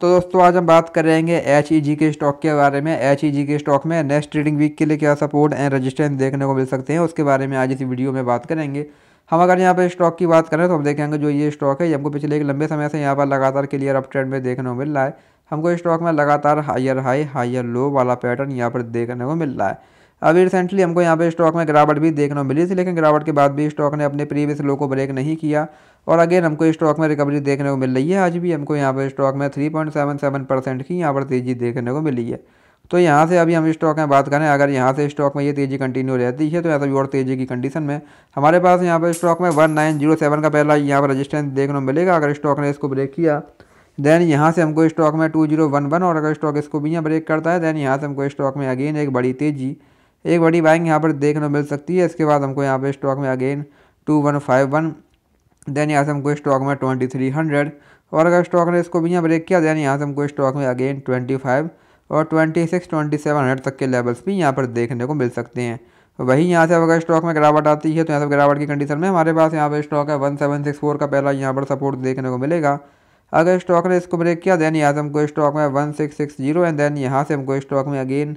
तो दोस्तों आज हम बात करेंगे एच ई जी के स्टॉक के बारे में एच ई जी के स्टॉक में नेक्स्ट ट्रेडिंग वीक के लिए क्या सपोर्ट एंड रजिस्ट्रेंस देखने को मिल सकते हैं उसके बारे में आज इस वीडियो में बात करेंगे हम अगर यहाँ पर स्टॉक की बात करें तो हम देखेंगे जो ये स्टॉक है ये हमको पिछले एक लंबे समय से यहाँ पर लगातार क्लियर अप ट्रेंड में देखने को मिल रहा है हमको स्टॉक में लगातार हायर हाई हायर लो वाला पैटर्न यहाँ पर देखने को मिल रहा है अभी रिसेंटली हमको यहाँ पे स्टॉक में गिरावट भी देखने को मिली थी लेकिन गिरावट के बाद भी स्टॉक ने अपने प्रीवियस लो को ब्रेक नहीं किया और अगेन हमको स्टॉक में रिकवरी देखने को मिल रही है आज भी हमको यहाँ पर स्टॉक में three point seven seven percent की यहाँ पर तेज़ी देखने को मिली है तो यहाँ से अभी हम स्टॉक में बात करें अगर यहाँ से स्टॉक में ये तेज़ी कंटिन्यू रहती है तो ऐसा भी और तेज़ी की कंडीशन में हमारे पास यहाँ पर स्टॉक में वन नाइन जीरो सेवन का पहला यहाँ पर रजिस्टेंस देखने को मिलेगा अगर स्टॉक ने इसको ब्रेक किया देन यहाँ से हमको स्टॉक में टू जीरो वन वन और अगर स्टॉक इसको भी यहाँ ब्रेक करता है देन यहाँ से हमको स्टॉक में अगेन एक बड़ी तेज़ी एक बड़ी बाइंग यहाँ पर देखने को मिल सकती है इसके बाद हमको यहाँ पे स्टॉक में again two one five one then यहाँ से हमको स्टॉक में ट्वेंटी थ्री हंड्रेड और अगर स्टॉक ने इसको भी यहाँ ब्रेक किया देन यहाँ से हमको स्टॉक में अगेन ट्वेंटी फाइव और twenty six twenty seven hundred तक के लेवल्स भी यहाँ पर देखने को मिल सकते हैं वहीं यहाँ से अगर स्टॉक में गिरावट आती है तो यहाँ से गिरावट की कंडीशन में हमारे पास यहाँ पर स्टॉक है वन सेवन सिक्स फोर का पहला यहाँ पर सपोर्ट देखने को मिलेगा अगर स्टॉक ने इसको ब्रेक किया देन यहाँ से हमको स्टॉक में one six six zero and then यहाँ से हमको स्टॉक में अगेन